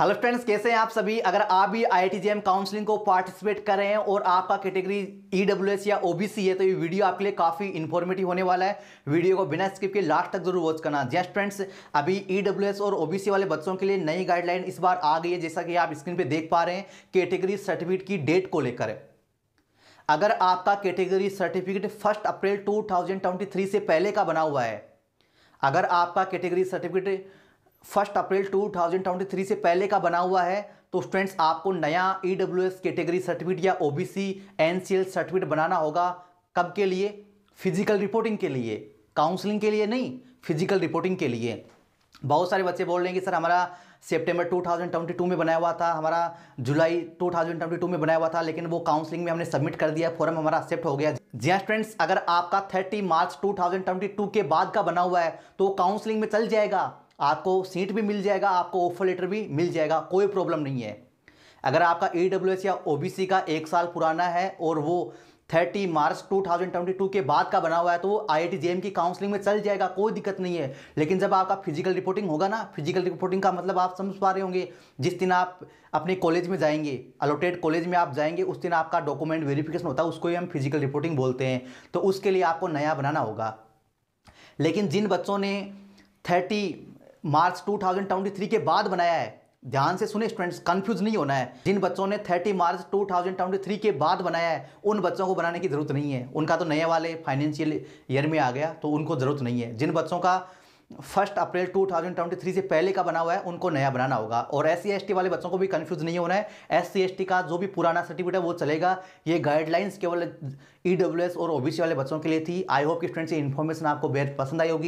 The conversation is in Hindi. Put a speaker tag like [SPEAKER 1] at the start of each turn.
[SPEAKER 1] हेलो फ्रेंड्स कैसे हैं आप सभी अगर आप भी आई टी काउंसलिंग को पार्टिसिपेट कर रहे हैं और आपका कैटेगरी ई e या ओबीसी है तो ये वीडियो आपके लिए काफ़ी इन्फॉर्मेटिव होने वाला है वीडियो को बिना स्किप के लास्ट तक जरूर वॉच करना जस्ट फ्रेंड्स अभी ई e और ओबीसी वाले बच्चों के लिए नई गाइडलाइन इस बार आ गई है जैसा कि आप स्क्रीन पर देख पा रहे हैं कैटेगरी सर्टिफिकेट की डेट को लेकर अगर आपका category certificate first April two से पहले का बना हुआ है अगर आपका कैटेगरी सर्टिफिकेट फर्स्ट अप्रैल 2023 से पहले का बना हुआ है तो स्टूडेंट्स आपको नया ई कैटेगरी सर्टिफिकेट या ओ बी सर्टिफिकेट बनाना होगा कब के लिए फिजिकल रिपोर्टिंग के लिए काउंसलिंग के लिए नहीं फिजिकल रिपोर्टिंग के लिए बहुत सारे बच्चे बोल रहे हैं कि सर हमारा सितंबर 2022 में बनाया हुआ था हमारा जुलाई 2022 में बनाया हुआ था लेकिन वो काउंसलिंग में हमने सबमिट कर दिया फॉर्म हमारा एक्सेप्ट हो गया जी स्टूडेंट्स हाँ, अगर आपका 30 मार्च 2022 के बाद का बना हुआ है तो काउंसलिंग में चल जाएगा आपको सीट भी मिल जाएगा आपको ऑफर लेटर भी मिल जाएगा कोई प्रॉब्लम नहीं है अगर आपका ई या ओ का एक साल पुराना है और वो 30 मार्च 2022 के बाद का बना हुआ है तो वो जेएम की काउंसलिंग में चल जाएगा कोई दिक्कत नहीं है लेकिन जब आपका फिजिकल रिपोर्टिंग होगा ना फिजिकल रिपोर्टिंग का मतलब आप समझ पा रहे होंगे जिस दिन आप अपने कॉलेज में जाएंगे अलोटेड कॉलेज में आप जाएंगे उस दिन आपका डॉक्यूमेंट वेरिफिकेशन होता है उसको ही हम फिजिकल रिपोर्टिंग बोलते हैं तो उसके लिए आपको नया बनाना होगा लेकिन जिन बच्चों ने थर्टी मार्च 2023 के बाद बनाया है ध्यान से सुने स्टूडेंट्स कंफ्यूज नहीं होना है जिन बच्चों ने 30 मार्च 2023 के बाद बनाया है उन बच्चों को बनाने की ज़रूरत नहीं है उनका तो नए वाले फाइनेंशियल ईयर में आ गया तो उनको ज़रूरत नहीं है जिन बच्चों का फर्स्ट अप्रैल 2023 से पहले का बना हुआ है उनको नया बनाना होगा और एस सी वाले बच्चों को भी कंफ्यूज नहीं होना है एस सी का जो भी पुराना सर्टिफिकेट है वो चलेगा ये गाइडलाइंस केवल ई e और ओ वाले बच्चों के लिए थी आई होप कि स्टूडेंट्स ये इन्फॉर्मेशन आपको बेहद पसंद आई होगी